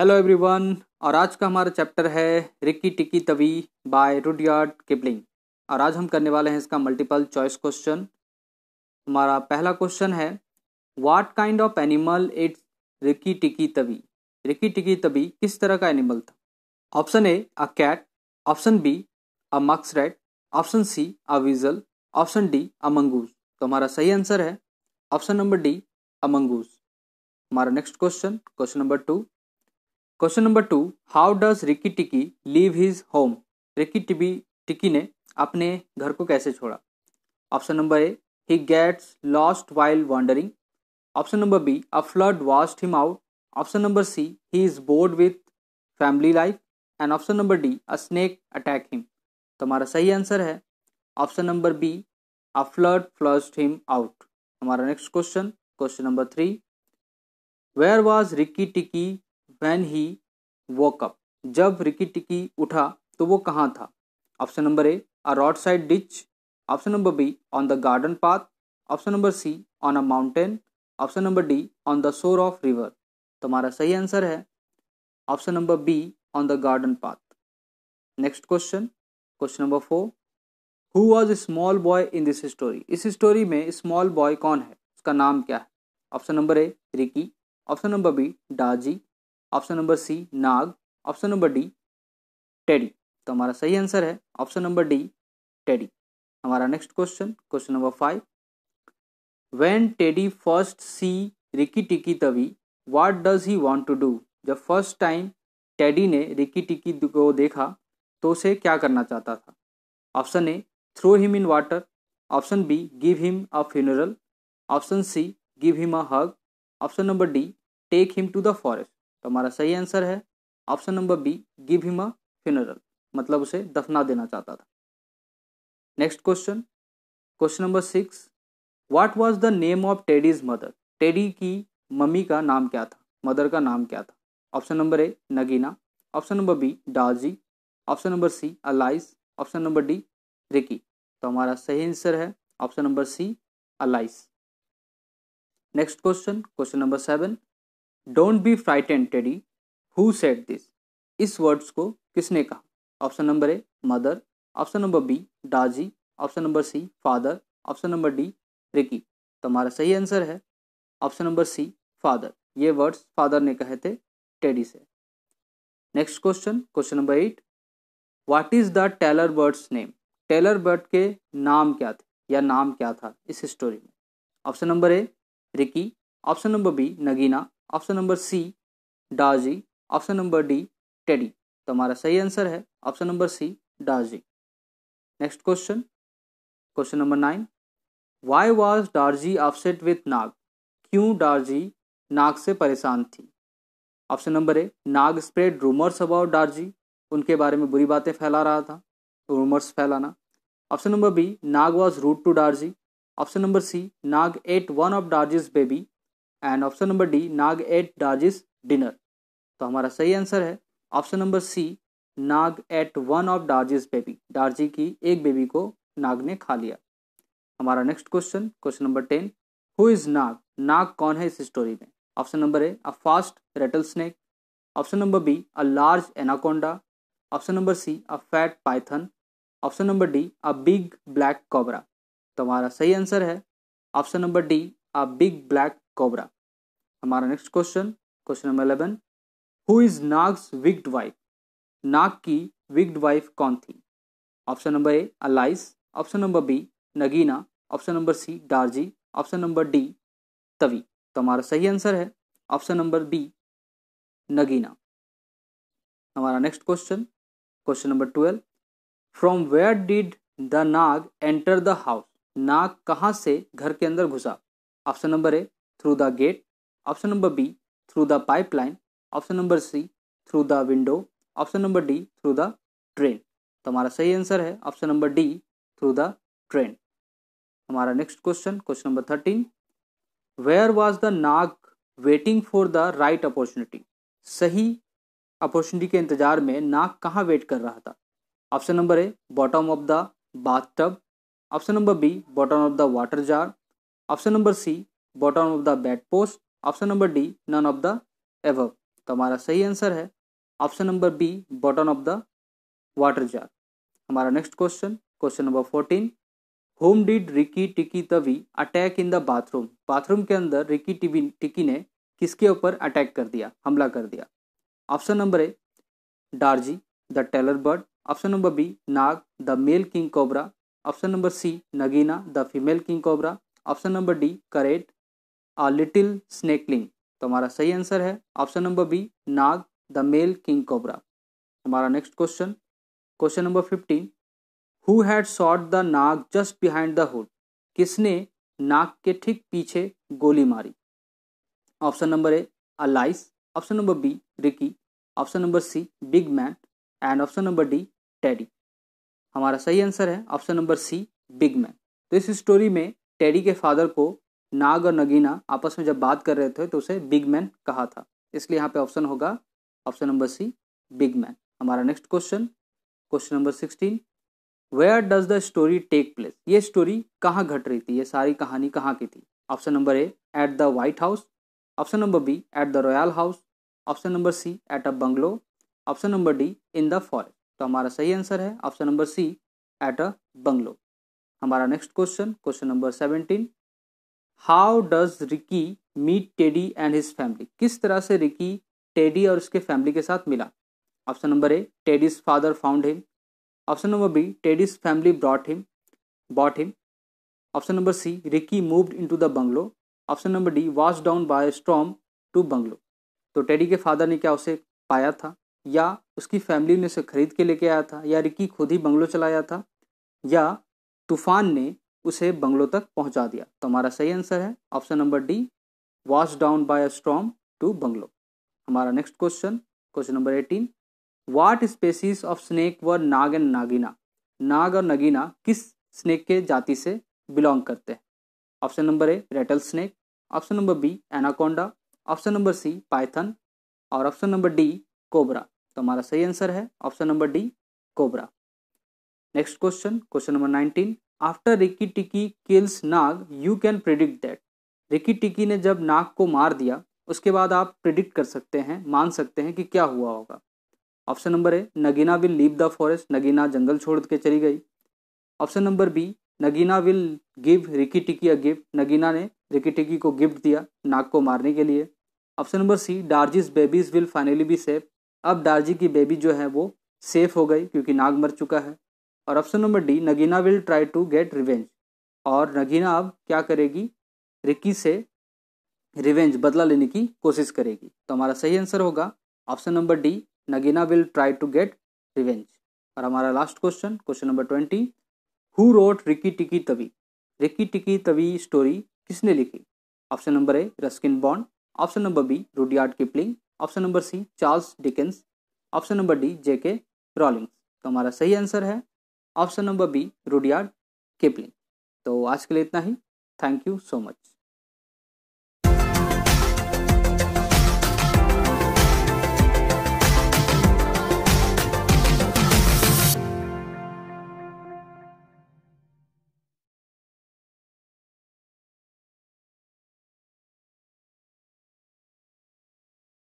Hello everyone और आज का हमारा चैप्टर है Ricky Tikki Tawi bye Rudyard Kipling और आज हम करने वाले हैं इसका मल्टीपल चॉइस क्वेश्चन हमारा पहला क्वेश्चन है what kind of animal it's Rikki Tikki Tavi Ricky Tikki Tawi किस तरह का एनिमल था option A a cat option B a muskrat option C a weasel option D a mongoose तो हमारा सही आंसर है option number D a mongoose हमारा next question question number two question number two how does Rikki Tikki leave his home Rikki Tavi Tikki ने अपने घर को कैसे छोड़ा option number A he gets lost while wandering option number B a flood वॉस्ट him out option number C he is bored with family life and option number D a snake attack him तो हमारा सही answer है option number B a flood flushed him out हमारा next question question number three where was Rikki Tikki when he woke up जब Rikki Tikki उठा तो वो कहाँ था option number A a roadside ditch option number B on the garden path option number C on a mountain option number D on the shore of river तुम्हारा सही answer है option number B on the garden path next question question number four who was small boy in this story इस story में small boy कौन है उसका नाम क्या है option number A Rikki option number B Darzee option number C Nag option number D Teddy तो हमारा सही आंसर है ऑप्शन नंबर डी टेडी हमारा next question question number five when Teddy first see Rikki Tikki Tavi what does he want to do जब first time Teddy ने Rikki Tikki को देखा तो उसे क्या करना चाहता था option A throw him in water option B give him a funeral option C give him a hug option number D take him to the forest तो हमारा सही आंसर है option number B give him a funeral मतलब उसे दफना देना चाहता था next question question number six what was the name of Teddy's mother Teddy की मम्मी का नाम क्या था मदर का नाम क्या था option number A Nagaina option number B Darzee option number C Alice option number D Rikki तो हमारा सही आंसर है option number C Alice next question question number seven don't be and Teddy who said this इस words को किसने कहा option number A mother option number B Darzee option number C father option number D Rikki तो हमारा सही answer है option number C father ये words father ने कहे थे टेडी से next question question number eight what is the tailor bird's name tailor bird के नाम क्या थे या नाम क्या था इस स्टोरी में option number A Rikki option number B Nagaina option number C Darzee option number D Teddy तो हमारा सही आंसर है option number C Darzee next question question number nine why was Darzee upset with Nag क्यों डार्जी नाग से परेशान थी option number A Nag spread rumours about Darzee उनके बारे में बुरी बातें फैला रहा था रूमर्स फैलाना option number B Nag was rude to Darzee option number C Nag ate one of Darzee's baby and option number D Nag ate Darzee's dinner तो हमारा सही आंसर है option number C Nag ate one of Darzee's baby Darzee की एक बेबी को नाग ने खा लिया हमारा next question question number ten who is Nag Nag कौन है इस स्टोरी में option number A a fast rattlesnake option number B a large anaconda option number C a fat python option number D a big black cobra तो हमारा सही answer है option number D a big black cobra हमारा next question question number eleven who is Nag's wicked wife Nag की wicked wife कौन थी option number A Alice option number B Nagaina option number C Darzee option number D Tavi तो हमारा सही answer है option number B Nagaina हमारा next question question number twelve from where did the Nag enter the house Nag कहाँ से घर के अंदर घुसा option number A through the gate. Option number B, through the pipeline. Option number C, through the window option number D through the drain तो हमारा सही answer है option number D through the drain हमारा next question question number thirteen where was the Nag waiting for the right opportunity सही opportunity के इंतजार में नाग कहाँ वेट कर रहा था option number A bottom of the bathtub option number B bottom of the water jar option number C bottom of the bed post option number D none of the above तो हमारा सही answer है option number B bottom of the water jar हमारा next question question number fourteen whom did Rikki Tikki Tavi attack in the bathroom bathroom के अंदर Ricky TV टिकी ने किसके ऊपर अटैक कर दिया हमला कर दिया option number A Darzee the tailor bird option number B Nag the male king cobra option number C Nagaina the female king cobra option number D Karait a little snakeling तो हमारा सही आंसर है option number B Nag the male king cobra हमारा next question question number fifteen who had shot the Nag just behind the hood किसने नाग के ठीक पीछे गोली मारी option number A Alice option number B Rikki option number C big man and option number D Teddy हमारा सही answer है option number C big man तो इस स्टोरी में टेडी के फादर को नाग और नगीना आपस में जब बात कर रहे थे तो उसे बिग मैन कहा था इसलिए यहाँ पे ऑप्शन होगा option number C big man हमारा next question question number sixteen where does the story take place ये स्टोरी कहाँ घट रही थी ये सारी कहानी कहाँ की थी option number A at the white house option number B at the royal house option number C at a bungalow option number D in the forest तो हमारा सही आंसर है option number C at a bungalow हमारा next question question number seventeen how does Rikki meet Teddy and his family किस तरह से Ricky teddy और उसके फैमिली के साथ मिला option number A Teddy's father found him option number B Teddy's family brought him bought him option number C Rikki moved to the bungalow option number D wash down by storm to bungalow तो Teddy के father ने क्या उसे पाया था या उसकी family ने उसे खरीद के लेके आया था या रिकी खुद ही बंगलो चलाया था या तूफान ने उसे बंगलों तक पहुंचा दिया तो हमारा सही आंसर है option number D wash down by a storm to bungalow हमारा next question question number eighteen what species of snake व नाग एंड नागिना नाग और नगीना किस स्नेक के जाति से बिलोंग करते हैं option number A rattlesnake option number B anaconda option number C python और ऑप्शन नंबर डी कोबरा तो हमारा सही आंसर है option number D cobra next question question number nineteen after Rikki Tikki kills Nag you can predict that Rikki Tikki ने जब नाग को मार दिया उसके बाद आप प्रिडिक्ट कर सकते हैं मान सकते हैं कि क्या हुआ होगा option number A Nagaina will leave the forest Nagaina जंगल छोड़ के चली गई option number B Nagaina will give Rikki Tikki a gift Nagina ने रिकी टिकी को गिफ्ट दिया नाग को मारने के लिए option number C Darzee's babies will finally be safe अब डार्जी की बेबी जो है वो सेफ हो गई क्योंकि नाग मर चुका है और option number D Nagaina will try to get revenge और नगीना अब क्या करेगी रिकी से रिवेंज बदला लेने की कोशिश करेगी तो हमारा सही आंसर होगा option number D Nagaina will try to get revenge और हमारा last question question number twenty who wrote Rikki Tikki Tavi Rikki Tikki Tavi story किसने लिखी option number A Ruskin Bond option number B Rudyard Kipling option number C Charles Dickens option number D JK Rowlings तो हमारा सही answer है option number B Rudyard Kipling तो आज के लिए इतना ही थैंक यू सो मच